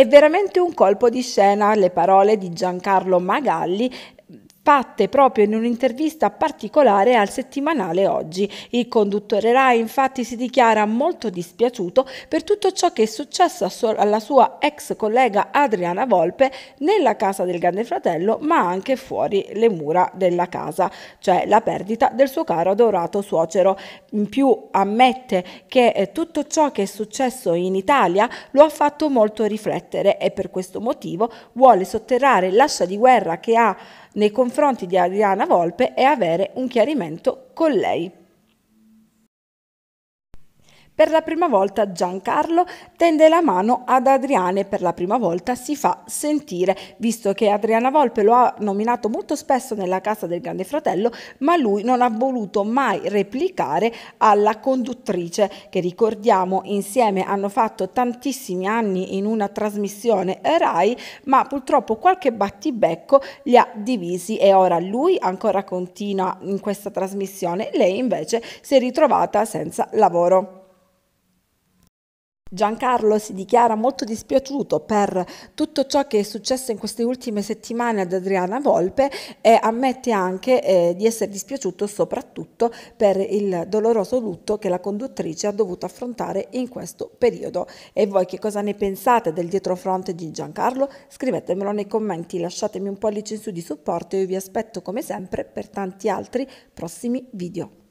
È veramente un colpo di scena le parole di Giancarlo Magalli Patte proprio in un'intervista particolare al settimanale Oggi. Il conduttore Rai infatti si dichiara molto dispiaciuto per tutto ciò che è successo alla sua ex collega Adriana Volpe nella casa del Grande Fratello ma anche fuori le mura della casa, cioè la perdita del suo caro adorato suocero. In più ammette che eh, tutto ciò che è successo in Italia lo ha fatto molto riflettere e per questo motivo vuole sotterrare l'ascia di guerra che ha nei confronti di Adriana Volpe e avere un chiarimento con lei. Per la prima volta Giancarlo tende la mano ad Adriane, per la prima volta si fa sentire, visto che Adriana Volpe lo ha nominato molto spesso nella casa del Grande Fratello, ma lui non ha voluto mai replicare alla conduttrice che ricordiamo insieme hanno fatto tantissimi anni in una trasmissione RAI, ma purtroppo qualche battibecco li ha divisi e ora lui ancora continua in questa trasmissione, lei invece si è ritrovata senza lavoro. Giancarlo si dichiara molto dispiaciuto per tutto ciò che è successo in queste ultime settimane ad Adriana Volpe e ammette anche eh, di essere dispiaciuto soprattutto per il doloroso lutto che la conduttrice ha dovuto affrontare in questo periodo. E voi che cosa ne pensate del dietrofronte di Giancarlo? Scrivetemelo nei commenti, lasciatemi un pollice in su di supporto e io vi aspetto come sempre per tanti altri prossimi video.